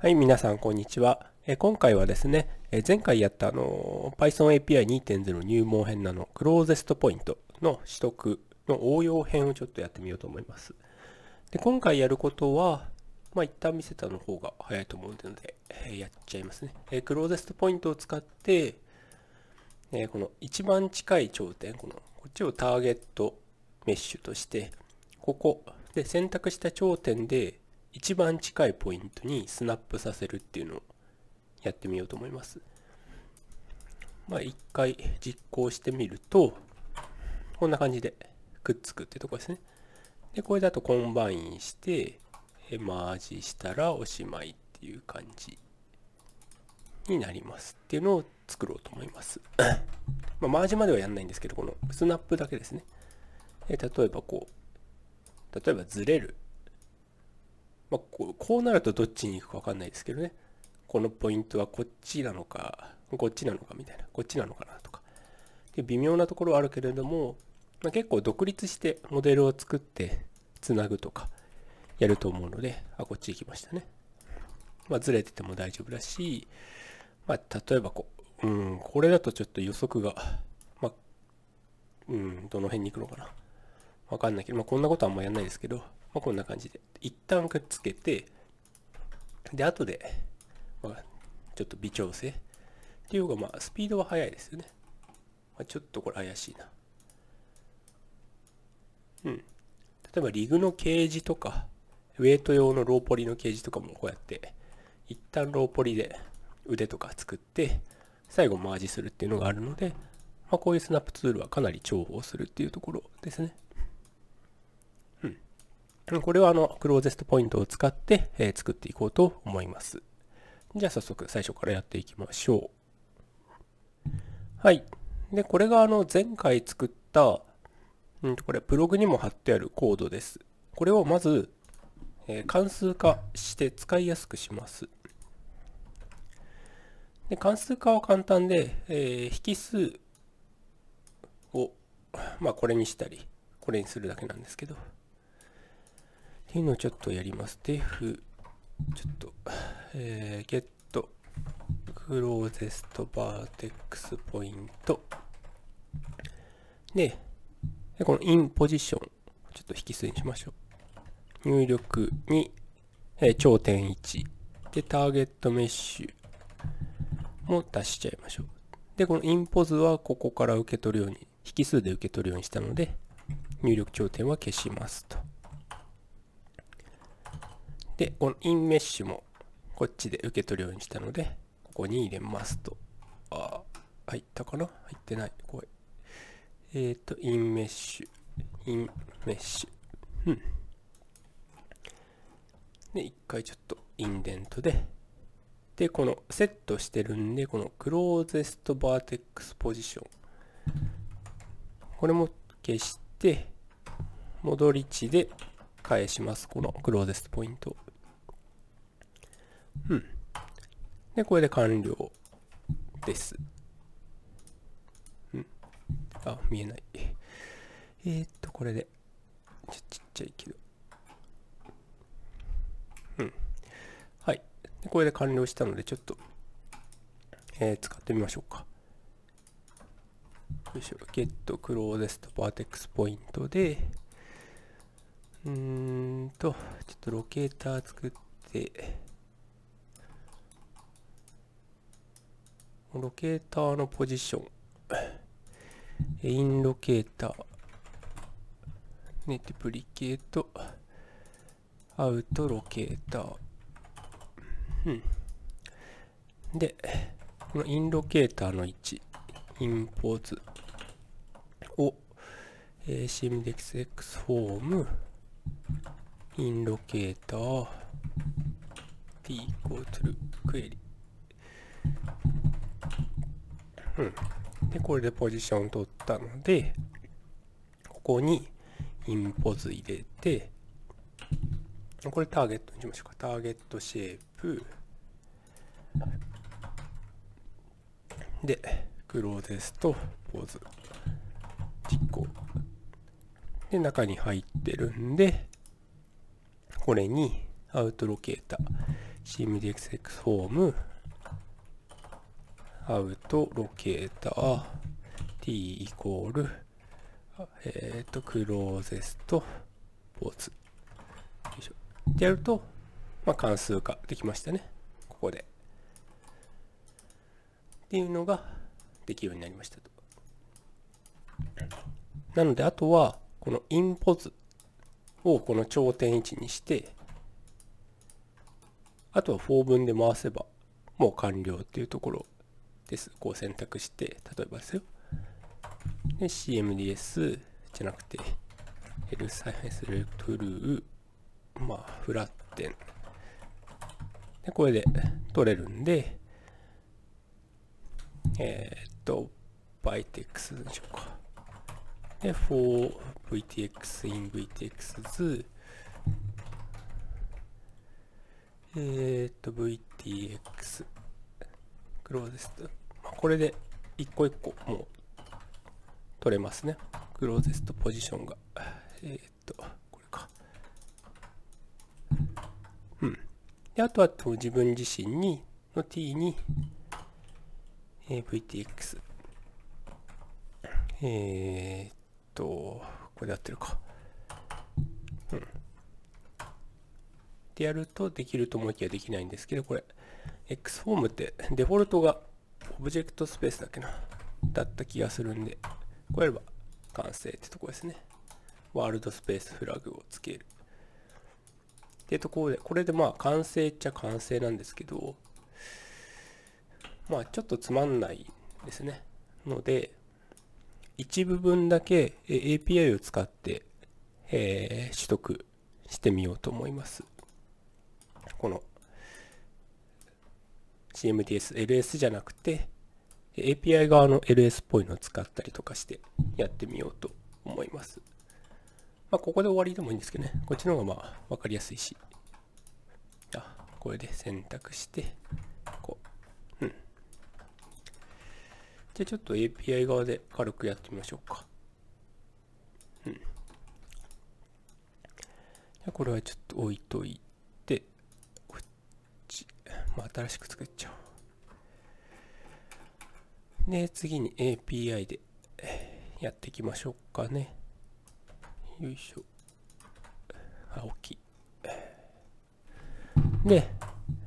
はい、皆さん、こんにちは。え今回はですね、え前回やったあの Python API 2.0入門編なの、クローゼストポイントの取得の応用編をちょっとやってみようと思います。で今回やることは、まあ、一旦見せたの方が早いと思うので、えやっちゃいますね。えクローゼストポイントを使って、えこの一番近い頂点、このこっちをターゲットメッシュとして、ここで選択した頂点で、一番近いポイントにスナップさせるっていうのをやってみようと思います。まあ一回実行してみると、こんな感じでくっつくってとこですね。で、これだとコンバインして、マージしたらおしまいっていう感じになりますっていうのを作ろうと思います。まあ、マージまではやんないんですけど、このスナップだけですね。例えばこう、例えばずれるまあ、こうなるとどっちに行くか分かんないですけどねこのポイントはこっちなのかこっちなのかみたいなこっちなのかなとかで微妙なところはあるけれども、まあ、結構独立してモデルを作ってつなぐとかやると思うのであこっち行きましたね、まあ、ずれてても大丈夫だし、まあ、例えばこう、うん、これだとちょっと予測が、まあ、うん、どの辺に行くのかなわかんないけど、まあ、こんなことはあんまやんないですけど、まあ、こんな感じで一旦くっつけてで後で、まあ、ちょっと微調整っていうか、がまあスピードは速いですよね、まあ、ちょっとこれ怪しいなうん例えばリグのケージとかウェイト用のローポリのケージとかもこうやって一旦ローポリで腕とか作って最後マージするっていうのがあるので、まあ、こういうスナップツールはかなり重宝するっていうところですね。これはあの、クローゼストポイントを使って、え作っていこうと思います。じゃあ早速最初からやっていきましょう。はい。で、これがあの、前回作った、うんと、これブログにも貼ってあるコードです。これをまず、え関数化して使いやすくします。で関数化は簡単で、えー、引数を、まあ、これにしたりこれにするだけなんですけどっていうのをちょっとやります。def、ちょっと、えー、get、closest vertex point。で、この in position、ちょっと引数にしましょう。入力に、えー、頂点1。で、ターゲットメッシュも出しちゃいましょう。で、このインポズはここから受け取るように、引数で受け取るようにしたので、入力頂点は消しますと。で、このインメッシュもこっちで受け取るようにしたので、ここに入れますと。あ、入ったかな入ってない。怖い。えっ、ー、と、インメッシュ、インメッシュ。うん。で、一回ちょっとインデントで、で、このセットしてるんで、このクローゼストバーテックスポジション。これも消して、戻り値で返します。このクローゼストポイント。うん。で、これで完了です。うん。あ、見えない。えー、っと、これで。ちっちゃいけど。うん。はい。でこれで完了したので、ちょっと、えー、使ってみましょうか。よいしょ。ゲットクローゼストバーテックスポイントで、うーんと、ちょっとロケーター作って、ロケーターのポジション。インロケーター。ティプリケート。アウトロケーター。うん。で、このインロケーターの位置、インポーズを、えー、simdexx フォーム、インロケーター、t イコートルクエリ。うん。で、これでポジション取ったので、ここにインポズ入れて、これターゲットにしましょうか。ターゲットシェイプ。で、クローゼストポーズ。実行。で、中に入ってるんで、これにアウトロケータ、シーム DXX フォーム、アウトロケーター t イコール、えっ、ー、と、クローゼストポーズ。よいしょ。ってやると、まあ、関数化できましたね。ここで。っていうのができるようになりましたと。なので、あとは、このインポーズをこの頂点位置にして、あとは4分で回せば、もう完了っていうところですこう選択して例えばですよで CMDS じゃなくて L s i フェスルトゥルーまあフラッテンでこれで取れるんでえー、っとバイテックスにしようかで4 v t x in v t x 図。えー、っと vtx クローズストこれで一個一個もう取れますねクローゼストポジションがえー、っとこれかうんであとは自分自身にの t に、えー、vtx えー、っとこれで合ってるかうんってやるとできると思いきやできないんですけどこれ X フォームってデフォルトがオブジェクトスペースだっけな。だった気がするんで、こうやれば完成ってとこですね。ワールドスペースフラグをつける。ってところで、これでまあ完成っちゃ完成なんですけど、まあちょっとつまんないですね。ので、一部分だけ API を使って、えー、取得してみようと思います。この CMDS、LS じゃなくて API 側の LS っぽいのを使ったりとかしてやってみようと思います。まあ、ここで終わりでもいいんですけどね、こっちの方がまあ分かりやすいし。あ、これで選択して、こう。うん。じゃあちょっと API 側で軽くやってみましょうか。うん。じゃあこれはちょっと置いといて。まあ、新しく作っちゃおう。で、次に API でやっていきましょうかね。よいしょ。あ、大きい。で、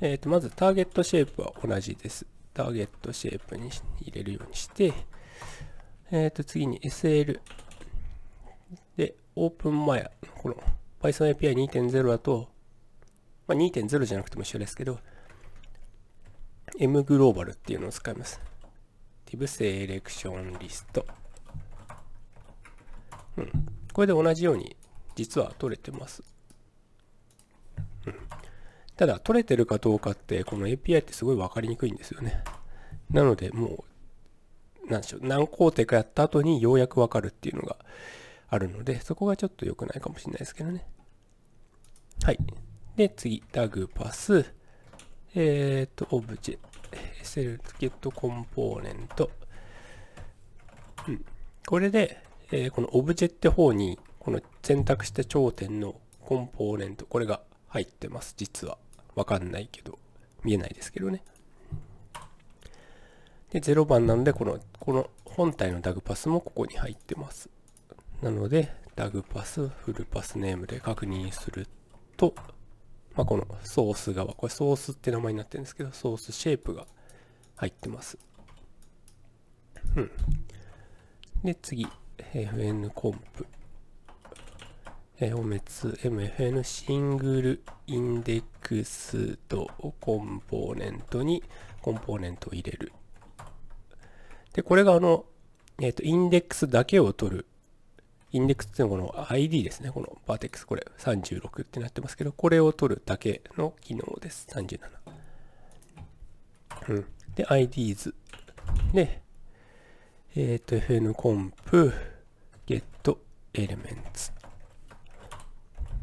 えっ、ー、と、まずターゲットシェイプは同じです。ターゲットシェイプに入れるようにして、えっ、ー、と、次に SL で、オープンマヤ、この Python API2.0 だと、まあ、2.0じゃなくても一緒ですけど、M グローバルっていうのを使います。ティブセレクションリスト。うん。これで同じように実は取れてます。うん。ただ、取れてるかどうかって、この API ってすごい分かりにくいんですよね。なので、もう、何でしょう、何工程かやった後にようやく分かるっていうのがあるので、そこがちょっと良くないかもしれないですけどね。はい。で、次、ダグパス。えっ、と、オブジェ、セルゲットコンポーネント。うん。これで、えー、このオブジェって方に、この選択した頂点のコンポーネント、これが入ってます、実は。わかんないけど、見えないですけどね。で、0番なんで、この、この本体のダグパスもここに入ってます。なので、ダグパス、フルパスネームで確認すると、まあ、このソース側これソースって名前になってるんですけどソースシェイプが入ってます、うん、で次 FN コンプオめつ MFN シングルインデックスとコンポーネントにコンポーネントを入れる。で、これがあの、えっ、ー、と、インデックスだけを取るインデックスっていうのはこの ID ですね。このバーテックス、これ36ってなってますけど、これを取るだけの機能です。37。うん。で、IDs。で、えっ、ー、と、FN コンプ、get elements。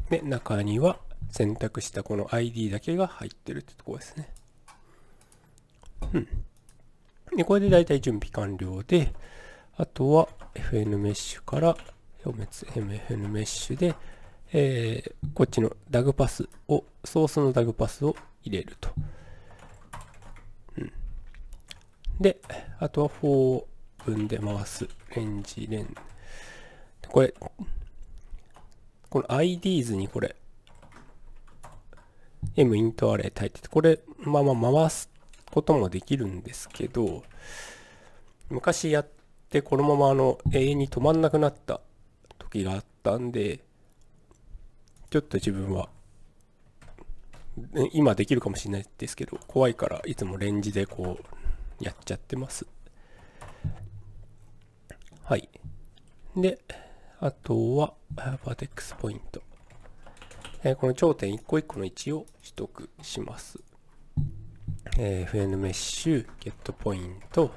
で、中には選択したこの ID だけが入ってるってとこですね。うん。で、これで大体準備完了で、あとは FN メッシュから表滅 MFN メッシュで、えー、こっちのダグパスを、ソースのダグパスを入れると。うん、で、あとは4分で回す。レンジ、レン。これ、この IDs にこれ、m イントアレイってこれ、まあまあ回すこともできるんですけど、昔やってこのままあの永遠に止まんなくなった時があったんで、ちょっと自分は、今できるかもしれないですけど、怖いからいつもレンジでこう、やっちゃってます。はい。で、あとは、バーテックスポイント。えー、この頂点一個一個の位置を取得します。えー、FN メッシュ、ゲットポイント、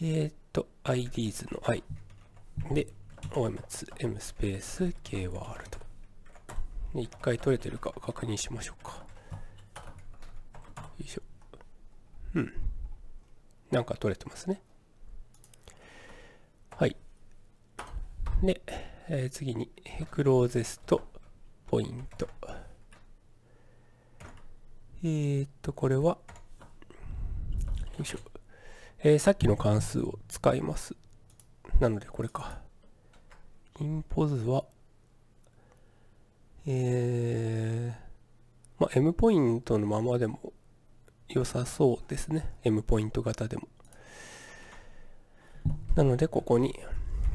えっ、と、IDs の i。で、OM2M スペース k ルと。で、一回取れてるか確認しましょうか。よいしょ。うん。なんか取れてますね。はい。で、えー、次に、クローゼストポイント。えー、っと、これは、よいしょ。えー、さっきの関数を使います。なので、これか。インポズは、えー、まあ、M ポイントのままでも良さそうですね。M ポイント型でも。なので、ここに、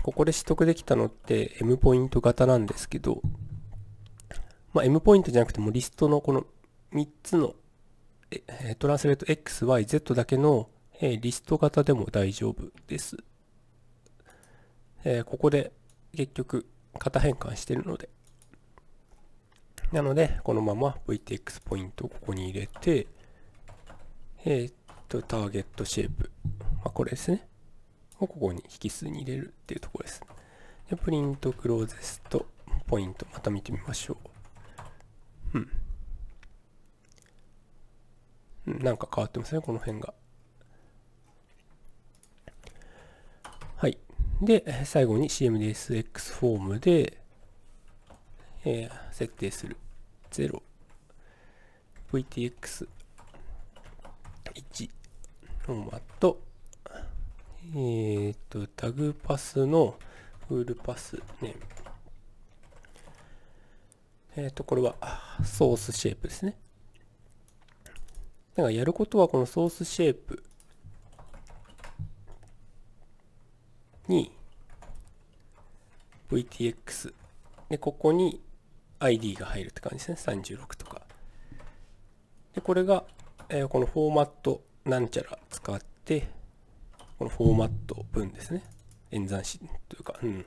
ここで取得できたのって M ポイント型なんですけど、まあ、M ポイントじゃなくてもリストのこの3つのえトランスレート X、Y、Z だけのリスト型でも大丈夫です。えー、ここで結局型変換してるのでなのでこのまま VTX ポイントをここに入れてえっとターゲットシェイプ、まあ、これですねをここに引数に入れるっていうところですでプリントクローゼストポイントまた見てみましょううんなんか変わってますねこの辺がで、最後に CMDSX フォームで、えー、設定する。0、VTX、1、フォーマット、えっ、と、タグパスのフールパスネーム。えっ、と、これはソースシェイプですね。だからやることはこのソースシェイプに VTX でここに ID が入るって感じですね36とかでこれが、えこのフォーマットなんちゃら使ってこのフォーマット分ですね演算子というかうん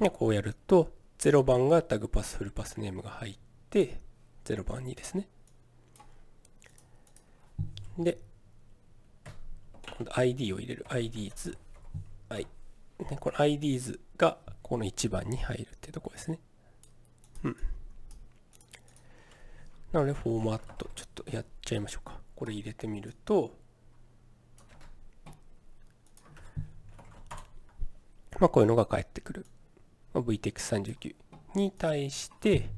でこうやると0番がタグパスフルパスネームが入って0番にですねで今度 ID を入れる i d 図ね、この IDs がこの1番に入るっていうとこですね。うん。なので、フォーマット、ちょっとやっちゃいましょうか。これ入れてみると、まあ、こういうのが返ってくる。まあ、VTX39 に対して、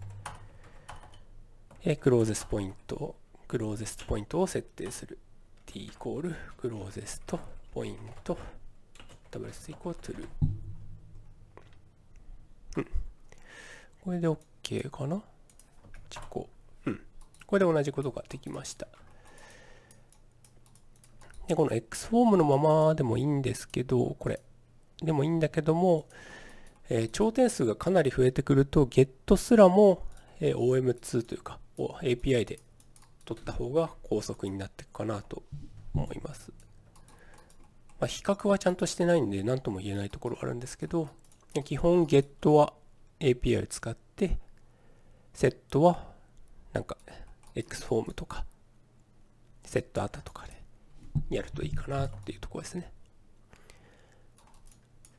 えクローゼスポイントを、クローゼストポイントを設定する。t イコール、クローゼストポイント。d o u ス l e is e うんこれで OK かな実行うんこれで同じことができましたでこの X フォームのままでもいいんですけどこれでもいいんだけども、えー、頂点数がかなり増えてくると GET すらも、えー、OM2 というか API で取った方が高速になっていくかなと思います。まあ、比較はちゃんとしてないんで何とも言えないところあるんですけど基本 GET は API を使ってセットはなんか X フォームとかセットアタとかでやるといいかなっていうところですね。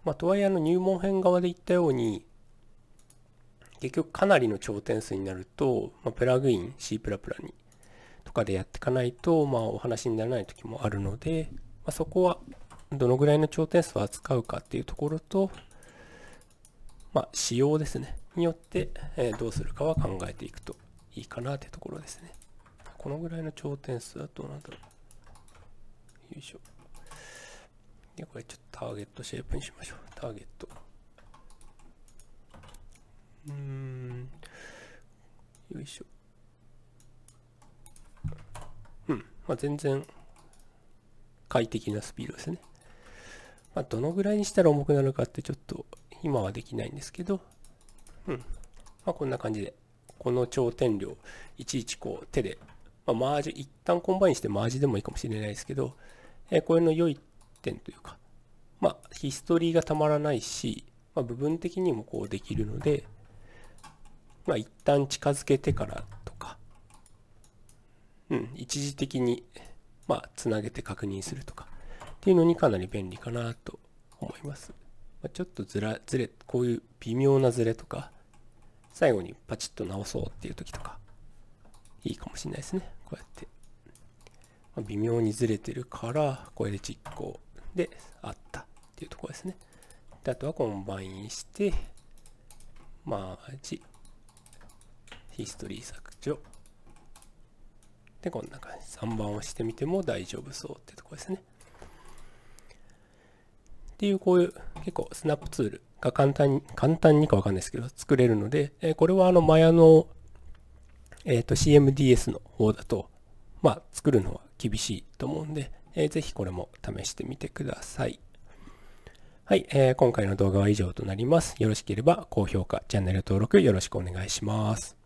まあ、とはいえの入門編側で言ったように結局かなりの頂点数になると、まあ、プラグイン C++ にとかでやっていかないと、まあ、お話にならない時もあるので、まあ、そこはどのぐらいの頂点数を扱うかっていうところと、まあ、仕様ですね。によって、えどうするかは考えていくといいかなってところですね。このぐらいの頂点数だと、なんだろう。よいしょ。で、これちょっとターゲットシェイプにしましょう。ターゲット。うーん。よいしょ。うん。まあ、全然快適なスピードですね。まあ、どのぐらいにしたら重くなるかってちょっと今はできないんですけど、うん。まあ、こんな感じで、この頂点量、いちいちこう手で、まあ、マージ、一旦コンバインしてマージでもいいかもしれないですけど、えー、これの良い点というか、まあ、ヒストリーがたまらないし、まあ、部分的にもこうできるので、まあ、一旦近づけてからとか、うん、一時的に、まあ、つなげて確認するとか、っていうのにかなり便利かなと思います。まあ、ちょっとずら、ずれ、こういう微妙なずれとか、最後にパチッと直そうっていう時とか、いいかもしれないですね。こうやって。まあ、微妙にずれてるから、これで実行であったっていうところですね。で、あとはコンバインして、マージ、ヒストリー削除。で、こんな感じ。3番をしてみても大丈夫そうってとこですね。っていうこういう結構スナップツールが簡単に、簡単にかわかんないですけど、作れるので、えこれはあの、マヤの、えっ、と、CMDS の方だと、まあ、作るのは厳しいと思うんで、えー、ぜひこれも試してみてください。はい、えー、今回の動画は以上となります。よろしければ高評価、チャンネル登録よろしくお願いします。